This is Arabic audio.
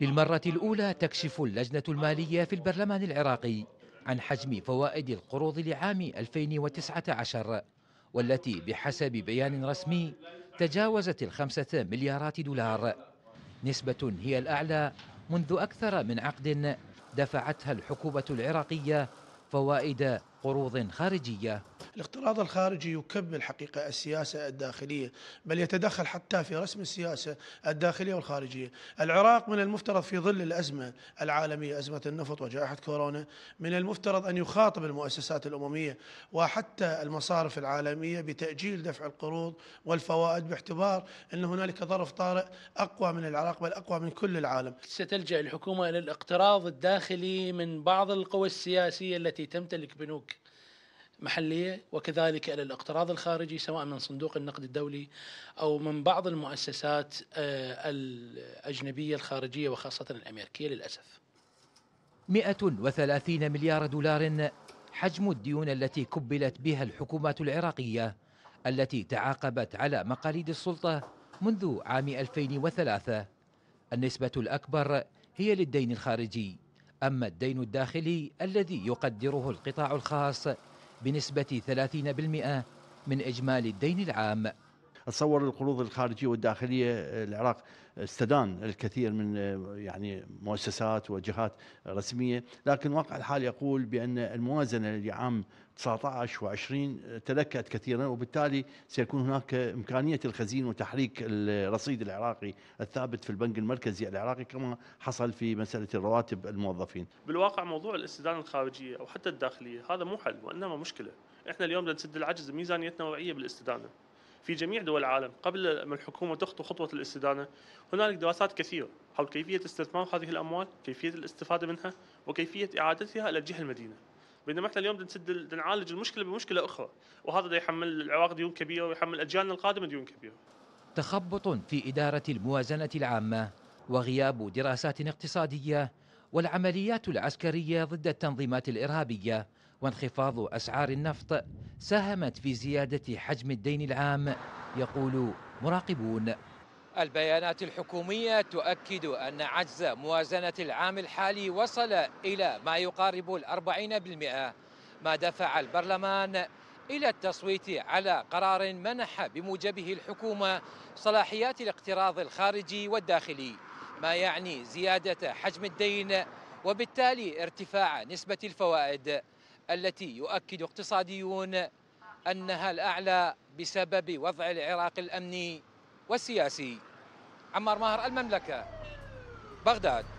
للمرة الأولى تكشف اللجنة المالية في البرلمان العراقي عن حجم فوائد القروض لعام 2019 والتي بحسب بيان رسمي تجاوزت الخمسة مليارات دولار نسبة هي الأعلى منذ أكثر من عقد دفعتها الحكومة العراقية فوائد قروض خارجية الاقتراض الخارجي يكمل حقيقة السياسة الداخلية بل يتدخل حتى في رسم السياسة الداخلية والخارجية العراق من المفترض في ظل الأزمة العالمية أزمة النفط وجائحة كورونا من المفترض أن يخاطب المؤسسات الأممية وحتى المصارف العالمية بتأجيل دفع القروض والفوائد باعتبار أن هنالك ظرف طارئ أقوى من العراق بل أقوى من كل العالم ستلجأ الحكومة إلى الاقتراض الداخلي من بعض القوى السياسية التي تمتلك بنوك محلية وكذلك إلى الاقتراض الخارجي سواء من صندوق النقد الدولي أو من بعض المؤسسات آه، الأجنبية الخارجية وخاصة الأمريكية للأسف 130 مليار دولار حجم الديون التي كبلت بها الحكومات العراقية التي تعاقبت على مقاليد السلطة منذ عام 2003 النسبة الأكبر هي للدين الخارجي أما الدين الداخلي الذي يقدره القطاع الخاص بنسبة 30% من إجمالي الدين العام اتصور القروض الخارجيه والداخليه آه، العراق استدان الكثير من آه، يعني مؤسسات وجهات رسميه لكن واقع الحال يقول بان الموازنه لعام 19 و20 آه، تلكأت كثيرا وبالتالي سيكون هناك إمكانية الخزين وتحريك الرصيد العراقي الثابت في البنك المركزي العراقي كما حصل في مسألة الرواتب الموظفين بالواقع موضوع الاستدانة الخارجية أو حتى الداخلية هذا مو حل وإنما مشكلة احنا اليوم نسد العجز ميزانيتنا وعيه بالاستدانه في جميع دول العالم قبل ما الحكومة تخطو خطوة الاستدانة هنالك دراسات كثيرة حول كيفية استثمار هذه الأموال كيفية الاستفادة منها وكيفية إعادتها إلى الجهة المدينة بينما احنا اليوم نسد نعالج المشكله بمشكله اخرى وهذا دا يحمل العراق ديون كبيره ويحمل اجيالنا القادمه ديون كبيره تخبط في اداره الموازنه العامه وغياب دراسات اقتصاديه والعمليات العسكريه ضد التنظيمات الارهابيه وانخفاض اسعار النفط ساهمت في زيادة حجم الدين العام يقول مراقبون البيانات الحكومية تؤكد أن عجز موازنة العام الحالي وصل إلى ما يقارب الأربعين بالمئة ما دفع البرلمان إلى التصويت على قرار منح بموجبه الحكومة صلاحيات الاقتراض الخارجي والداخلي ما يعني زيادة حجم الدين وبالتالي ارتفاع نسبة الفوائد التي يؤكد اقتصاديون أنها الأعلى بسبب وضع العراق الأمني والسياسي عمار ماهر المملكة بغداد